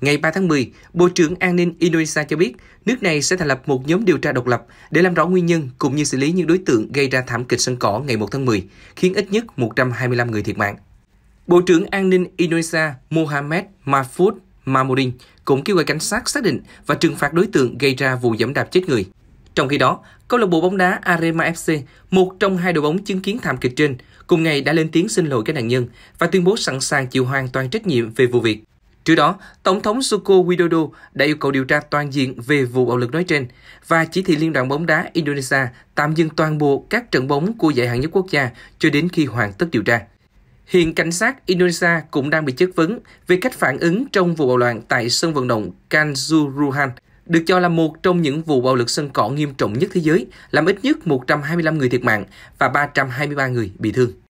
Ngày 3 tháng 10, Bộ trưởng An ninh Indonesia cho biết nước này sẽ thành lập một nhóm điều tra độc lập để làm rõ nguyên nhân cũng như xử lý những đối tượng gây ra thảm kịch sân cỏ ngày 1 tháng 10, khiến ít nhất 125 người thiệt mạng. Bộ trưởng An ninh Indonesia Mohamed Mahfud Mamudin cũng kêu gọi cảnh sát xác định và trừng phạt đối tượng gây ra vụ giẫm đạp chết người. Trong khi đó, câu lạc bộ bóng đá Arema FC, một trong hai đội bóng chứng kiến thảm kịch trên, cùng ngày đã lên tiếng xin lỗi các nạn nhân và tuyên bố sẵn sàng chịu hoàn toàn trách nhiệm về vụ việc. Trước đó, Tổng thống Joko Widodo đã yêu cầu điều tra toàn diện về vụ bạo lực nói trên và chỉ thị Liên đoàn bóng đá Indonesia tạm dừng toàn bộ các trận bóng của giải hạng nhất quốc gia cho đến khi hoàn tất điều tra. Hiện cảnh sát Indonesia cũng đang bị chất vấn về cách phản ứng trong vụ bạo loạn tại sân vận động Kanjuruhan, được cho là một trong những vụ bạo lực sân cỏ nghiêm trọng nhất thế giới, làm ít nhất 125 người thiệt mạng và 323 người bị thương.